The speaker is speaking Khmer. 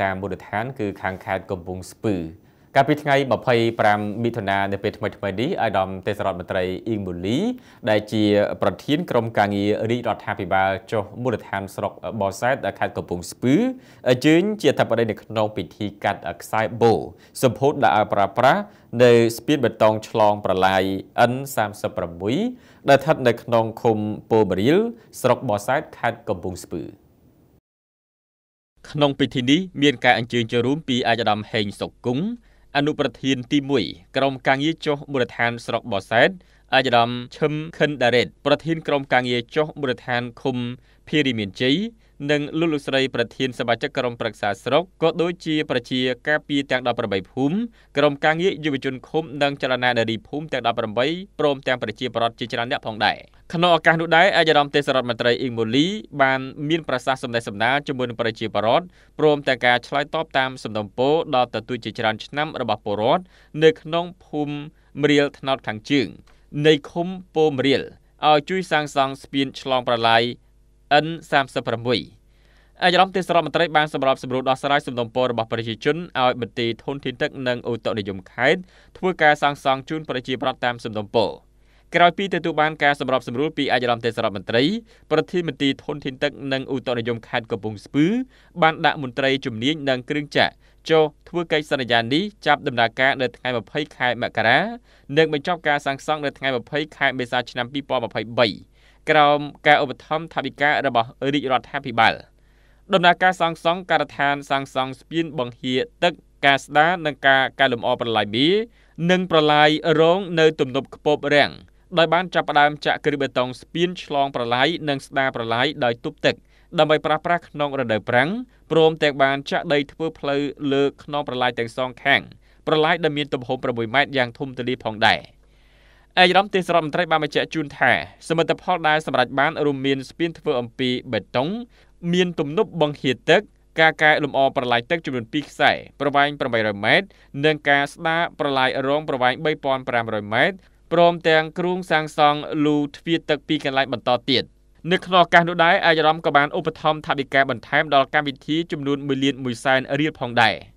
តាមមូលដ្ឋានគឺខាងខេត្តកំពង់ស្ពឺកាលពីថ្ងៃ25មិថុនានៅពេលថ្មីថ្មីនេះអាយដាមទេសរដ្ឋមន្ត្រីអ៊ីងមូលីដែលជា ប្រធានក្រុមការងាររាជរដ្ឋាភិបាលចុះមូលដ្ឋានស្រុកបោសែតខេត្តកំពង់ស្ពឺអញ្ជើញជាអធិបតីនៅក្នុង ពិធី កាត់ខ្សែបូសម្ពោធដាក់ឲ្យប្រើប្រាស់នៅស្ពានបេតុងឆ្លងប្រឡាយ N36 ដែលស្ថិតនៅក្នុងឃុំពោមរៀលស្រុកបោសែតខេត្តកំពង់ស្ពឺ។ក្នុងពិធីនេះមានការអញ្ជើញចូលរួមពីអាយដាមហេងសុគង្គអនុប្រធានទី1ក្រុមការងារចុះមូលដ្ឋានស្រុកបសែតអាយដាមឈឹមខិនដារ៉េតប្រធានក្រុមការងារចុះមូលដ្ឋានឃុំភារីមានជ័យនិងលោកលោកស្រីប្រធានសមាជិកក្រុមប្រឹក្សាស្រុកក៏ដូចជាប្រជាការពីទាំង18ភូមិក្រុមការងារយុវជនឃុំនិងចលនានារីភូមិទាំង18ព្រមទាំងប្រជាប្រដ្ឋជាច្រើនអ្នកផងដែរក្នុងឱកាសនោះដែរអាយរ៉ាមទេសរដ្ឋមន្ត្រីអ៊ីងម៉ូលីបានមានប្រសាសន៍សម្ដែងសម្ដារជាមួយនឹងប្រជាប្រដ្ឋព្រមទាំងការឆ្លើយតបតាមសំណូមពរដល់ទទូចជាច្រើនឆ្នាំរបស់ពលរដ្ឋនៅក្នុងភូមិមរៀលថ្នោតខាងជើងនៃឃុំពោមរៀលឲ្យជួយសាងសង់ស្ពានឆ្លងប្រឡាយ N36 អាយរំទេសរដ្ឋមន្ត្រីបានសម្របសម្រួលដោះស្រាយសំណុំពររបស់ប្រជាជនឲ្យមន្ទីរធនធានទឹកនិងឧតុនិយមខេត្តធ្វើការសាងសង់ជូនប្រជាប្រដ្ឋតាមសំណុំពរក្រោយពីទទួលបានការសម្របសម្រួលពីអាយរំទេសរដ្ឋមន្ត្រីប្រធានមន្ទីរធនធានទឹកនិងឧតុនិយមខេត្តកំពង់ស្ពឺបានដាក់មន្ត្រីជំនាញនិងគ្រឿងចាក់ចូលធ្វើកិច្ចសន្យានេះចាប់ដំណើរការ នៅថ្ងៃ20ខែមករានិងបញ្ចប់ការសាងសង់នៅថ្ងៃ20ខែមេសាឆ្នាំ2023ក្រោមការឧបត្ថម្ភថវិការបស់រាជរដ្ឋាភិបាលដំណើរការសាងសង់ការដ្ឋានសាងសង់ស្ពានបង្ហៀទឹកការស្ដារនិងការកែលម្អប្រឡាយមីនិងប្រឡាយរង នៅ ទំនប់ខ្ពប់រាំងដោយបានចាប់ផ្ដើមចាក់គ្រឹះបេតុងស្ពានឆ្លងប្រឡាយនិងស្ដារប្រឡាយដោយទប់ទឹកដើម្បីប្រើប្រាស់ក្នុងរដូវប្រាំងព្រមទាំងបានចាក់ដី ធ្វើផ្លូវលើខ្នងប្រឡាយទាំងសងខាងប្រឡាយដែលមានទំហំ6ម៉ែត្រយ៉ាងធំទូលាយផងដែរ។ឯកឧត្តមទេសរដ្ឋមន្ត្រីបានបញ្ជាក់ជូនថាសមិទ្ធផលដែលសម្រេចបានរួមមានស្ពានធ្វើអំពីបេតុង មាន ទំនប់បង្ហៀទឹកការកែលម្អប្រឡាយទឹកចំនួន2ខ្សែប្រវែង800ម៉ែត្រនិងការស្ដារប្រឡាយរង ប្រវែង3500ម៉ែត្រព្រមទាំងគ្រោងសាងសង់លូទ្វារទឹកពីរកន្លែងបន្តទៀតនៅក្នុងឱកាសនោះដែរអាយរ៉មក៏បានឧបត្ថម្ភថវិកាបន្ថែមដល់កម្មវិធីចំនួន1លាន1សែនរៀលផងដែរ។